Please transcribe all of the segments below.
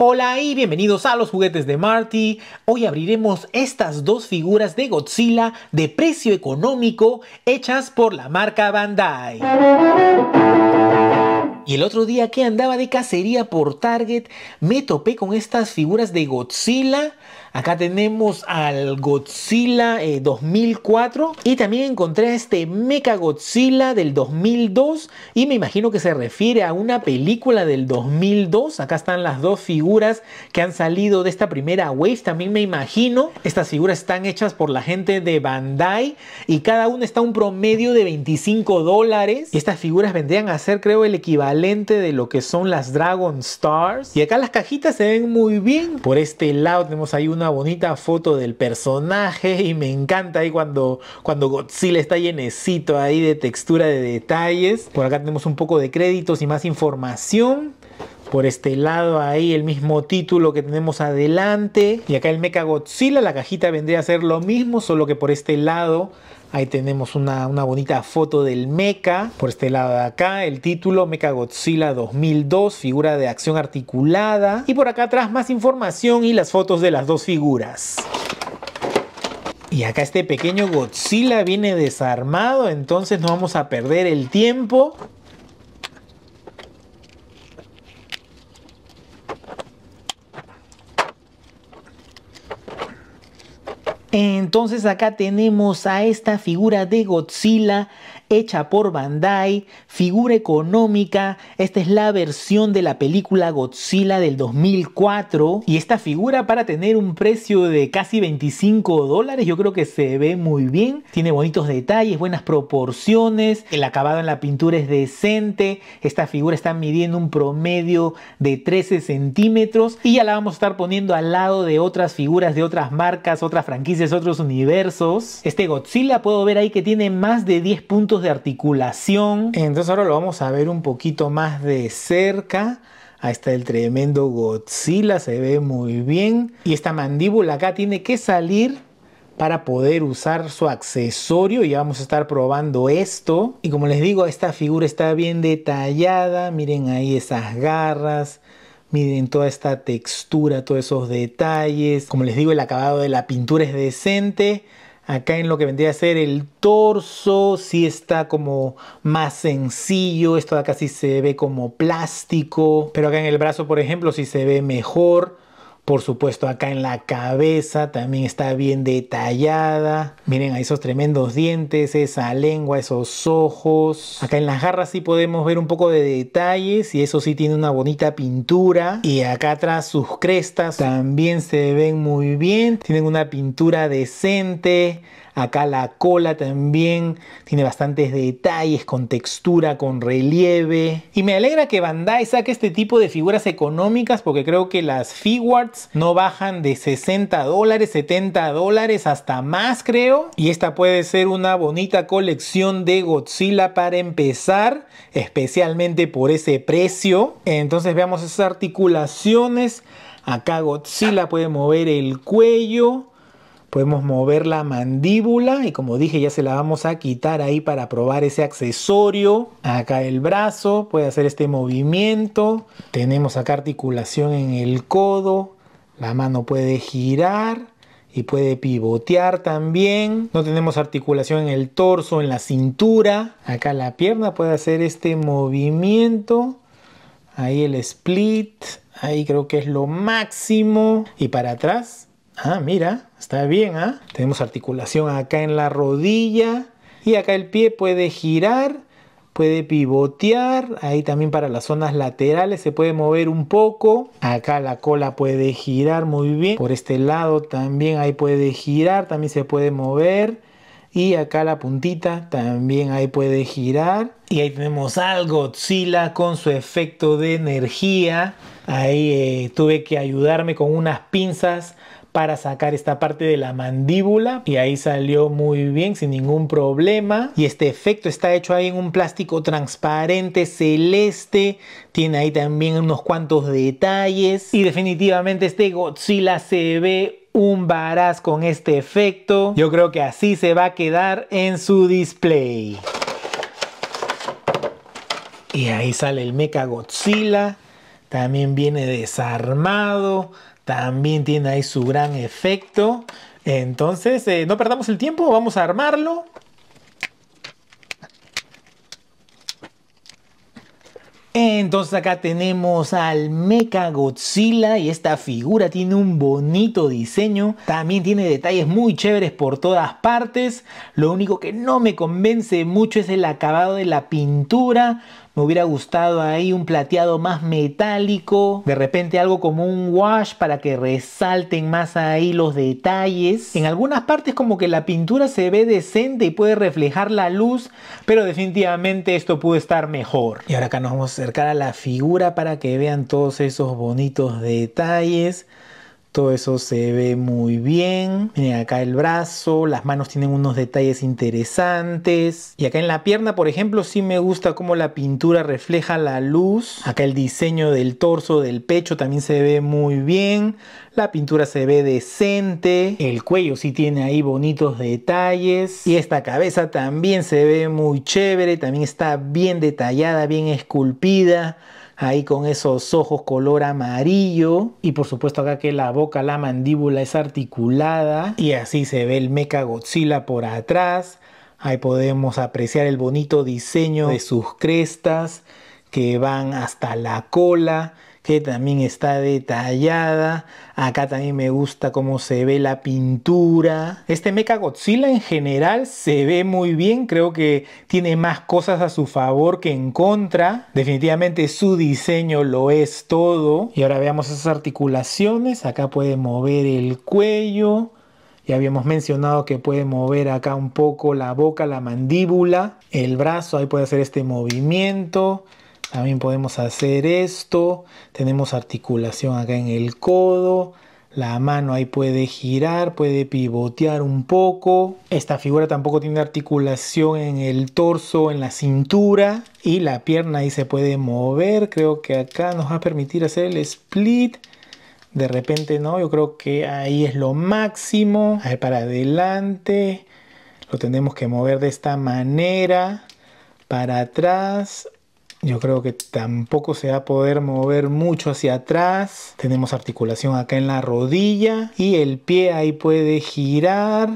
Hola y bienvenidos a los juguetes de Marty. Hoy abriremos estas dos figuras de Godzilla de precio económico hechas por la marca Bandai. Y el otro día que andaba de cacería por Target me topé con estas figuras de Godzilla Acá tenemos al Godzilla 2004 eh, y también encontré este Mecha Godzilla del 2002 y me imagino que se refiere a una película del 2002. Acá están las dos figuras que han salido de esta primera wave. También me imagino estas figuras están hechas por la gente de Bandai y cada una está un promedio de 25 dólares. Y estas figuras vendrían a ser creo el equivalente de lo que son las Dragon Stars. Y acá las cajitas se ven muy bien. Por este lado tenemos ahí una bonita foto del personaje y me encanta ahí cuando, cuando Godzilla está llenecito ahí de textura, de detalles. Por acá tenemos un poco de créditos y más información por este lado ahí el mismo título que tenemos adelante. Y acá el Mecha Godzilla, la cajita vendría a ser lo mismo, solo que por este lado Ahí tenemos una, bonita foto del Mecha. Por este lado de acá, el título Mecha Godzilla 2002, figura de acción articulada. Y por acá atrás más información y las fotos de las dos figuras. Y acá este pequeño Godzilla viene desarmado, entonces no vamos a perder el tiempo. Entonces acá tenemos a esta figura de Godzilla hecha por Bandai, figura económica, esta es la versión de la película Godzilla del 2004 y esta figura para tener un precio de casi 25 dólares yo creo que se ve muy bien, tiene bonitos detalles, buenas proporciones, el acabado en la pintura es decente, esta figura está midiendo un promedio de 13 centímetros y ya la vamos a estar poniendo al lado de otras figuras de otras marcas, otras franquicias, otros universos. Este Godzilla puedo ver ahí que tiene más de 10 puntos de articulación. Entonces ahora lo vamos a ver un poquito más de cerca. Ahí está el tremendo Godzilla, se ve muy bien. Y esta mandíbula acá tiene que salir para poder usar su accesorio. Ya vamos a estar probando esto. Y como les digo, esta figura está bien detallada. Miren ahí esas garras. Miren toda esta textura, todos esos detalles. Como les digo, el acabado de la pintura es decente. Acá en lo que vendría a ser el torso, sí está como más sencillo. Esto acá sí se ve como plástico. Pero acá en el brazo, por ejemplo, sí se ve mejor. Por supuesto, acá en la cabeza también está bien detallada. Miren a esos tremendos dientes, esa lengua, esos ojos. Acá en las garras sí podemos ver un poco de detalles y eso sí tiene una bonita pintura. Y acá atrás sus crestas también se ven muy bien. Tienen una pintura decente. Acá la cola también tiene bastantes detalles con textura, con relieve. Y me alegra que Bandai saque este tipo de figuras económicas porque creo que las figuarts no bajan de 60 dólares, 70 dólares, hasta más creo. Y esta puede ser una bonita colección de Godzilla para empezar, especialmente por ese precio. Entonces veamos esas articulaciones. Acá Godzilla puede mover el cuello. Podemos mover la mandíbula y como dije ya se la vamos a quitar ahí para probar ese accesorio. Acá el brazo puede hacer este movimiento. Tenemos acá articulación en el codo. La mano puede girar y puede pivotear también. No tenemos articulación en el torso, en la cintura. Acá la pierna puede hacer este movimiento. Ahí el split. Ahí creo que es lo máximo. Y para atrás Ah, mira, está bien, ¿ah? Tenemos articulación acá en la rodilla y acá el pie puede girar, puede pivotear, ahí también para las zonas laterales se puede mover un poco, acá la cola puede girar muy bien, por este lado también ahí puede girar, también se puede mover y acá la puntita también ahí puede girar y ahí tenemos al Godzilla con su efecto de energía ahí eh, tuve que ayudarme con unas pinzas para sacar esta parte de la mandíbula y ahí salió muy bien sin ningún problema y este efecto está hecho ahí en un plástico transparente celeste tiene ahí también unos cuantos detalles y definitivamente este Godzilla se ve un varaz con este efecto yo creo que así se va a quedar en su display y ahí sale el Mecha Godzilla también viene desarmado, también tiene ahí su gran efecto. Entonces, eh, no perdamos el tiempo, vamos a armarlo. Entonces acá tenemos al Mecha Godzilla y esta figura tiene un bonito diseño. También tiene detalles muy chéveres por todas partes. Lo único que no me convence mucho es el acabado de la pintura. Me hubiera gustado ahí un plateado más metálico, de repente algo como un wash para que resalten más ahí los detalles. En algunas partes como que la pintura se ve decente y puede reflejar la luz, pero definitivamente esto pudo estar mejor. Y ahora acá nos vamos a acercar a la figura para que vean todos esos bonitos detalles. Todo eso se ve muy bien. Miren acá el brazo, las manos tienen unos detalles interesantes. Y acá en la pierna, por ejemplo, sí me gusta cómo la pintura refleja la luz. Acá el diseño del torso, del pecho también se ve muy bien. La pintura se ve decente. El cuello sí tiene ahí bonitos detalles. Y esta cabeza también se ve muy chévere. También está bien detallada, bien esculpida ahí con esos ojos color amarillo. Y por supuesto acá que la boca, la mandíbula es articulada y así se ve el Mecha por atrás. Ahí podemos apreciar el bonito diseño de sus crestas que van hasta la cola que también está detallada. Acá también me gusta cómo se ve la pintura. Este Mecha Godzilla en general se ve muy bien. Creo que tiene más cosas a su favor que en contra. Definitivamente su diseño lo es todo. Y ahora veamos esas articulaciones. Acá puede mover el cuello. Ya habíamos mencionado que puede mover acá un poco la boca, la mandíbula, el brazo. Ahí puede hacer este movimiento. También podemos hacer esto. Tenemos articulación acá en el codo. La mano ahí puede girar, puede pivotear un poco. Esta figura tampoco tiene articulación en el torso, en la cintura. Y la pierna ahí se puede mover. Creo que acá nos va a permitir hacer el split. De repente no, yo creo que ahí es lo máximo. ver para adelante. Lo tenemos que mover de esta manera. Para atrás yo creo que tampoco se va a poder mover mucho hacia atrás. Tenemos articulación acá en la rodilla y el pie ahí puede girar.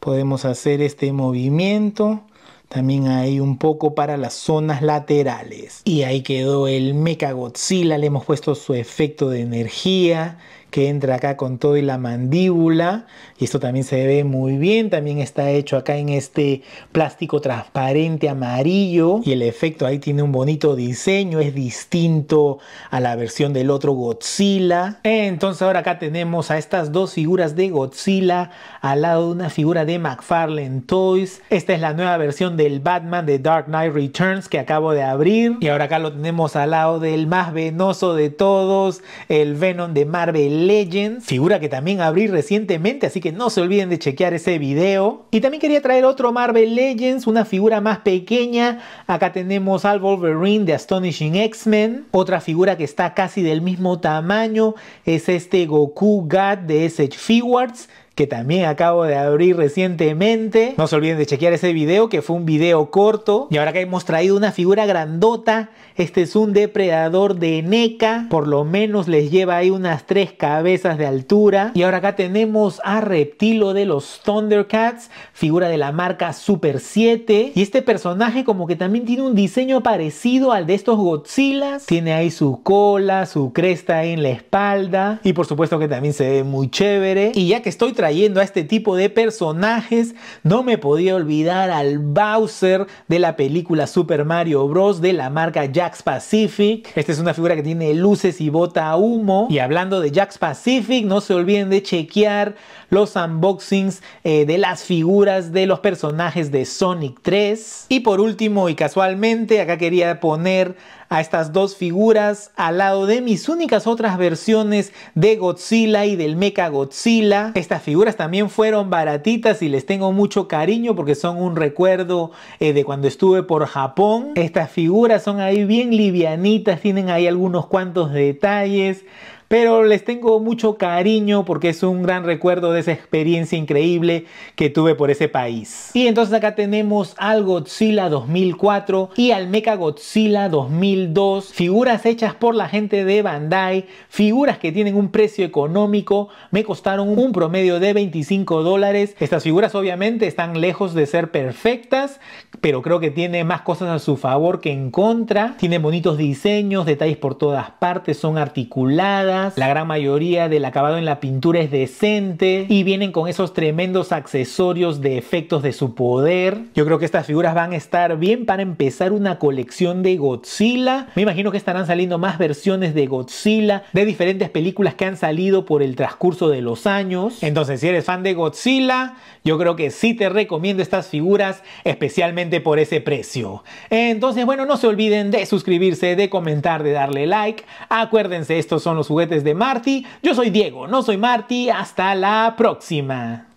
Podemos hacer este movimiento. También hay un poco para las zonas laterales. Y ahí quedó el Mecha Godzilla. Le hemos puesto su efecto de energía que entra acá con todo y la mandíbula. Y esto también se ve muy bien. También está hecho acá en este plástico transparente amarillo. Y el efecto ahí tiene un bonito diseño. Es distinto a la versión del otro Godzilla. Entonces ahora acá tenemos a estas dos figuras de Godzilla al lado de una figura de McFarlane Toys. Esta es la nueva versión del Batman de Dark Knight Returns que acabo de abrir. Y ahora acá lo tenemos al lado del más venoso de todos, el Venom de Marvel Legends, figura que también abrí recientemente, así que no se olviden de chequear ese video. Y también quería traer otro Marvel Legends, una figura más pequeña. Acá tenemos al Wolverine de Astonishing X-Men. Otra figura que está casi del mismo tamaño es este Goku God de SH Figuarts que también acabo de abrir recientemente. No se olviden de chequear ese video que fue un video corto. Y ahora acá hemos traído una figura grandota, este es un depredador de NECA. Por lo menos les lleva ahí unas tres cabezas de altura. Y ahora acá tenemos a Reptilo de los Thundercats, figura de la marca Super 7. Y este personaje como que también tiene un diseño parecido al de estos Godzillas. Tiene ahí su cola, su cresta ahí en la espalda. Y por supuesto que también se ve muy chévere. Y ya que estoy trabajando trayendo a este tipo de personajes, no me podía olvidar al Bowser de la película Super Mario Bros. de la marca Jax Pacific. Esta es una figura que tiene luces y bota humo. Y hablando de Jax Pacific, no se olviden de chequear los unboxings eh, de las figuras de los personajes de Sonic 3. Y por último y casualmente, acá quería poner a estas dos figuras al lado de mis únicas otras versiones de Godzilla y del Mecha Godzilla. Estas figuras también fueron baratitas y les tengo mucho cariño porque son un recuerdo eh, de cuando estuve por Japón. Estas figuras son ahí bien livianitas, tienen ahí algunos cuantos detalles pero les tengo mucho cariño porque es un gran recuerdo de esa experiencia increíble que tuve por ese país. Y entonces acá tenemos al Godzilla 2004 y al Mecha Godzilla 2002, figuras hechas por la gente de Bandai, figuras que tienen un precio económico, me costaron un promedio de 25 dólares. Estas figuras obviamente están lejos de ser perfectas, pero creo que tiene más cosas a su favor que en contra. Tiene bonitos diseños, detalles por todas partes, son articuladas la gran mayoría del acabado en la pintura es decente y vienen con esos tremendos accesorios de efectos de su poder. Yo creo que estas figuras van a estar bien para empezar una colección de Godzilla. Me imagino que estarán saliendo más versiones de Godzilla, de diferentes películas que han salido por el transcurso de los años. Entonces, si eres fan de Godzilla, yo creo que sí te recomiendo estas figuras, especialmente por ese precio. Entonces, bueno, no se olviden de suscribirse, de comentar, de darle like. Acuérdense, estos son los juguetes desde de Marty. Yo soy Diego, no soy Marty. Hasta la próxima.